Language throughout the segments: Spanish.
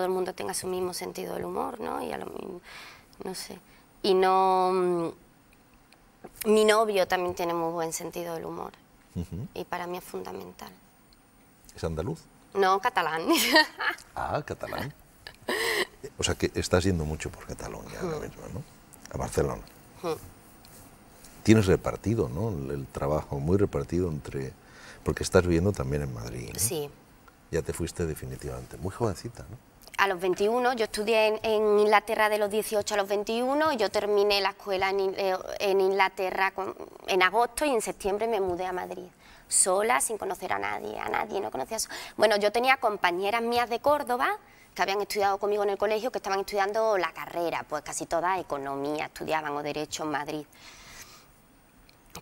todo el mundo tenga su mismo sentido del humor, ¿no? Y a lo mismo... no sé. Y no... Mm, mi novio también tiene muy buen sentido del humor. Y para mí es fundamental. ¿Es andaluz? No, catalán. ah, catalán. O sea que estás yendo mucho por Cataluña ahora mismo, ¿no? A Barcelona. Tienes repartido, ¿no? El, trabajo muy repartido entre... Porque estás viviendo también en Madrid. Sí. Ya te fuiste definitivamente. Muy jovencita, ¿no? a los 21, yo estudié en, Inglaterra de los 18 a los 21, y yo terminé la escuela en, eh, Inglaterra en agosto y en septiembre me mudé a Madrid sola, sin conocer a nadie, a nadie, no conocía Bueno, yo tenía compañeras mías de Córdoba que habían estudiado conmigo en el colegio, que estaban estudiando la carrera, pues casi toda economía estudiaban o derecho en Madrid.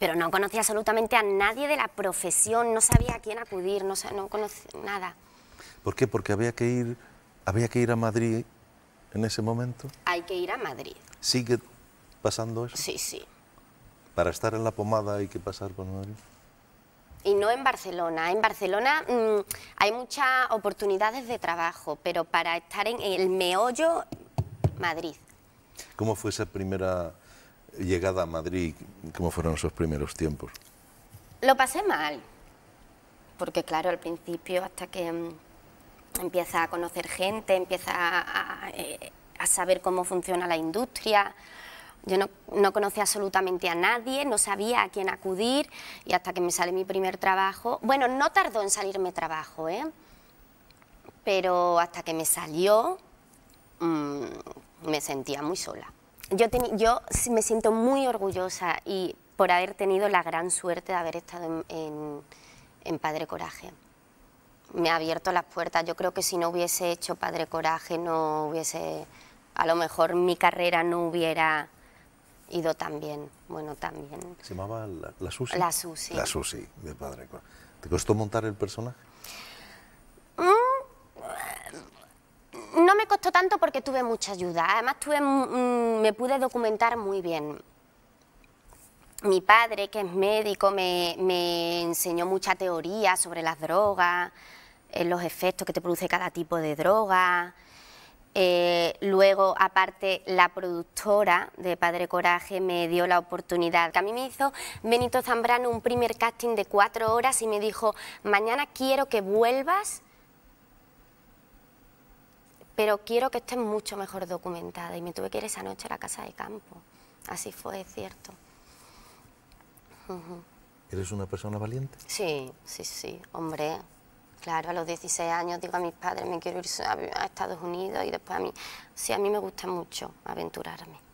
Pero no conocía absolutamente a nadie de la profesión, no sabía a quién acudir, no, no conocía nada. ¿Por qué? Porque había que ir ¿Había que ir a Madrid en ese momento? Hay que ir a Madrid. ¿Sigue pasando eso? Sí, sí. ¿Para estar en la pomada hay que pasar por Madrid? Y no en Barcelona. En Barcelona mm, hay muchas oportunidades de trabajo, pero para estar en el meollo, Madrid. ¿Cómo fue esa primera llegada a Madrid? ¿Cómo fueron esos primeros tiempos? Lo pasé mal, porque claro, al principio, hasta que mm, empieza a conocer gente, empieza eh, a, saber cómo funciona la industria. Yo no, no, conocía absolutamente a nadie, no sabía a quién acudir y hasta que me sale mi primer trabajo, bueno, no tardó en salirme trabajo, ¿eh? pero hasta que me salió mm, me sentía muy sola. Yo, yo me siento muy orgullosa y por haber tenido la gran suerte de haber estado en Padre Coraje me ha abierto las puertas. Yo creo que si no hubiese hecho Padre Coraje, no hubiese, a lo mejor mi carrera no hubiera ido tan bien. Bueno, también. ¿Se llamaba la, Susi? La Susi. La Susi, de Padre Coraje. ¿Te costó montar el personaje? Mm, no me costó tanto porque tuve mucha ayuda. Además, tuve, mm, me pude documentar muy bien mi padre, que es médico, me, enseñó mucha teoría sobre las drogas, eh, los efectos que te produce cada tipo de droga. Eh, luego, aparte, la productora de Padre Coraje me dio la oportunidad. A mí me hizo Benito Zambrano un primer casting de cuatro horas y me dijo, mañana quiero que vuelvas, pero quiero que estés mucho mejor documentada. Y me tuve que ir esa noche a la casa de campo. Así fue, es cierto. ¿Eres una persona valiente? Sí, sí, sí, hombre. Claro, a los 16 años digo a mis padres, me quiero ir a, a Estados Unidos y después a mí... Sí, a mí me gusta mucho aventurarme.